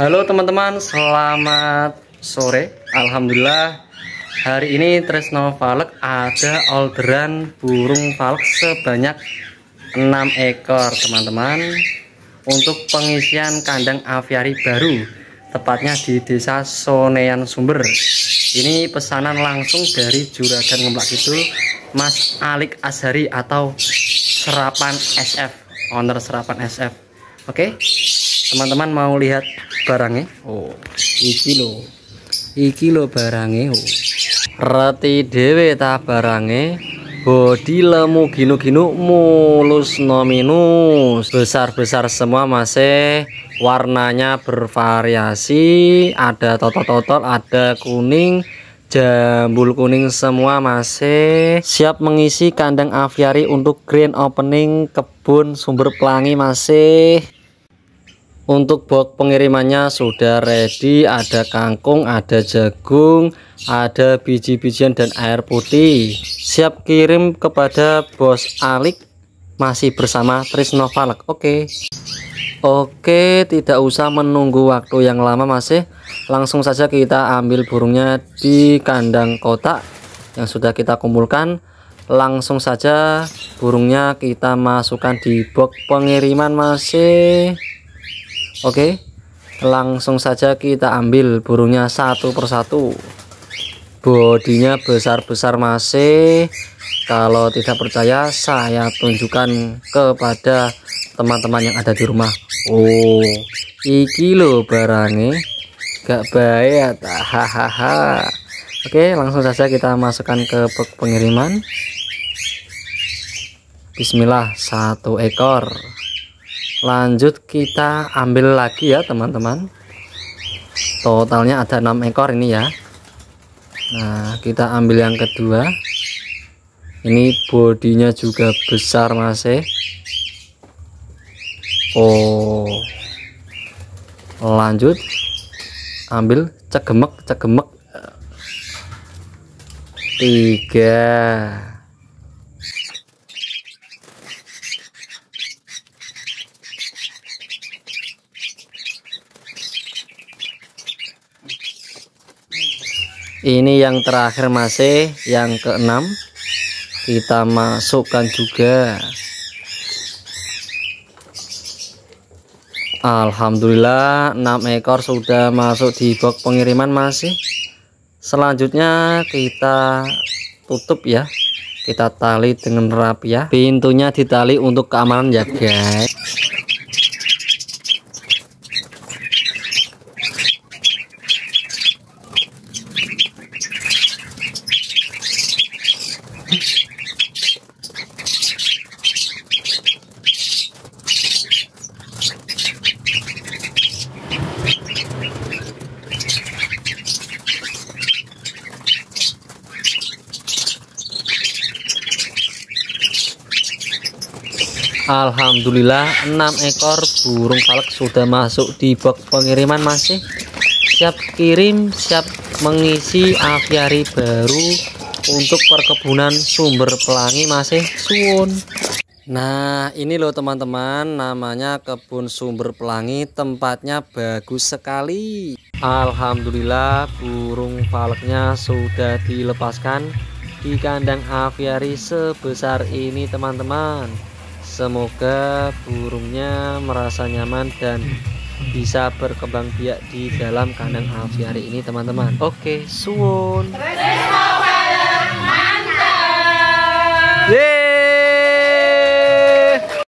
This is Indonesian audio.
Halo teman-teman, selamat sore. Alhamdulillah hari ini Tresno Falek ada orderan burung falek sebanyak 6 ekor, teman-teman. Untuk pengisian kandang aviari baru tepatnya di Desa Sonean Sumber. Ini pesanan langsung dari juragan ngemplak itu Mas Alik Azhari atau Serapan SF, owner Serapan SF. Oke teman-teman mau lihat barangnya oh iki lo iki lo barangnya oh. reti dewe ta barangnya bodi lemu gino gino mulus nominus besar-besar semua masih e. warnanya bervariasi ada totot-totot ada kuning jambul kuning semua masih e. siap mengisi kandang aviari untuk grand opening kebun sumber pelangi masih e untuk box pengirimannya sudah ready ada kangkung ada jagung ada biji-bijian dan air putih siap kirim kepada bos Alik masih bersama Trisno Falak oke okay. oke tidak usah menunggu waktu yang lama masih ya. langsung saja kita ambil burungnya di kandang kotak yang sudah kita kumpulkan langsung saja burungnya kita masukkan di box pengiriman masih ya. Oke langsung saja kita ambil burungnya satu persatu bodinya besar-besar masih kalau tidak percaya saya tunjukkan kepada teman-teman yang ada di rumah Oh iki lo barangnya gak bayar hahaha Oke langsung saja kita masukkan ke pengiriman Bismillah satu ekor lanjut kita ambil lagi ya teman-teman totalnya ada enam ekor ini ya Nah kita ambil yang kedua ini bodinya juga besar masih eh. Oh lanjut ambil cegemek cegemek tiga ini yang terakhir masih e. yang keenam kita masukkan juga Alhamdulillah 6 ekor sudah masuk di box pengiriman masih e. selanjutnya kita tutup ya kita tali dengan rapi ya pintunya ditali untuk keamanan ya guys Alhamdulillah 6 ekor burung falak sudah masuk di box pengiriman masih siap kirim siap mengisi aviari baru untuk perkebunan sumber pelangi masih suun Nah ini loh teman-teman namanya kebun sumber pelangi tempatnya bagus sekali Alhamdulillah burung falaknya sudah dilepaskan di kandang aviari sebesar ini teman-teman Semoga burungnya merasa nyaman dan bisa berkembang biak di dalam kandang aviari ini teman-teman. Oke, suwun.